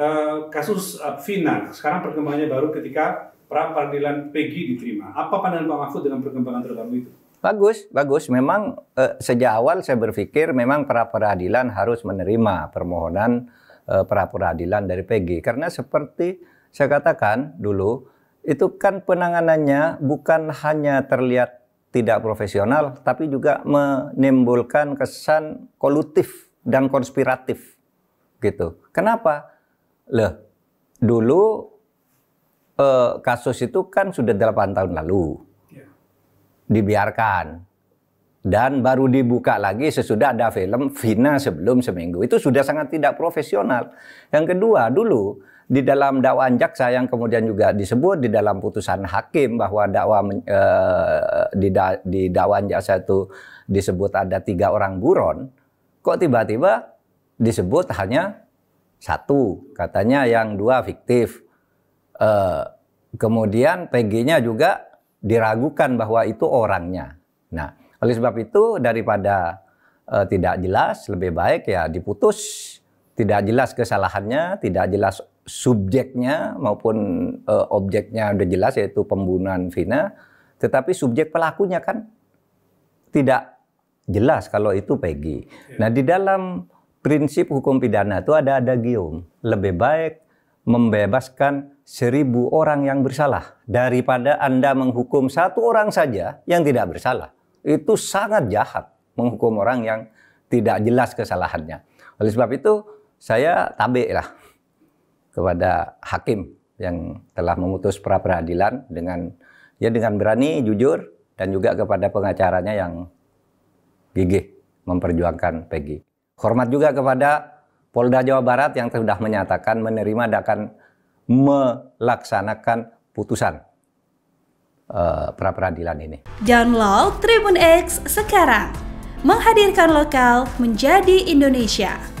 uh, kasus uh, sekarang perkembangannya baru ketika pra peradilan PG diterima. Apa pandangan Pak Mahfud dengan perkembangan terbaru itu? Bagus, bagus. Memang uh, sejak awal saya berpikir memang pra peradilan harus menerima permohonan uh, pra peradilan dari PG karena seperti saya katakan dulu itu kan penanganannya bukan hanya terlihat tidak profesional tapi juga menimbulkan kesan kolutif dan konspiratif gitu. Kenapa? Loh, dulu eh, kasus itu kan sudah 8 tahun lalu. Ya. Dibiarkan. Dan baru dibuka lagi sesudah ada film Vina sebelum seminggu. Itu sudah sangat tidak profesional. Yang kedua, dulu di dalam dakwaan jaksa yang kemudian juga disebut di dalam putusan hakim bahwa dakwa eh, di, da, di dakwaan jaksa itu disebut ada tiga orang buron, kok tiba-tiba disebut hanya satu katanya yang dua fiktif e, kemudian PG-nya juga diragukan bahwa itu orangnya nah oleh sebab itu daripada e, tidak jelas lebih baik ya diputus tidak jelas kesalahannya tidak jelas subjeknya maupun e, objeknya udah jelas yaitu pembunuhan Vina tetapi subjek pelakunya kan tidak jelas kalau itu PG iya. Nah di dalam prinsip hukum pidana itu ada ada gium. Lebih baik membebaskan seribu orang yang bersalah daripada Anda menghukum satu orang saja yang tidak bersalah. Itu sangat jahat menghukum orang yang tidak jelas kesalahannya. Oleh sebab itu, saya tabe lah kepada hakim yang telah memutus pra peradilan dengan ya dengan berani, jujur, dan juga kepada pengacaranya yang gigih memperjuangkan Peggy. Hormat juga kepada Polda Jawa Barat yang sudah menyatakan menerima dan melaksanakan putusan uh, pra peradilan ini. Download Tribun X sekarang, menghadirkan lokal menjadi Indonesia.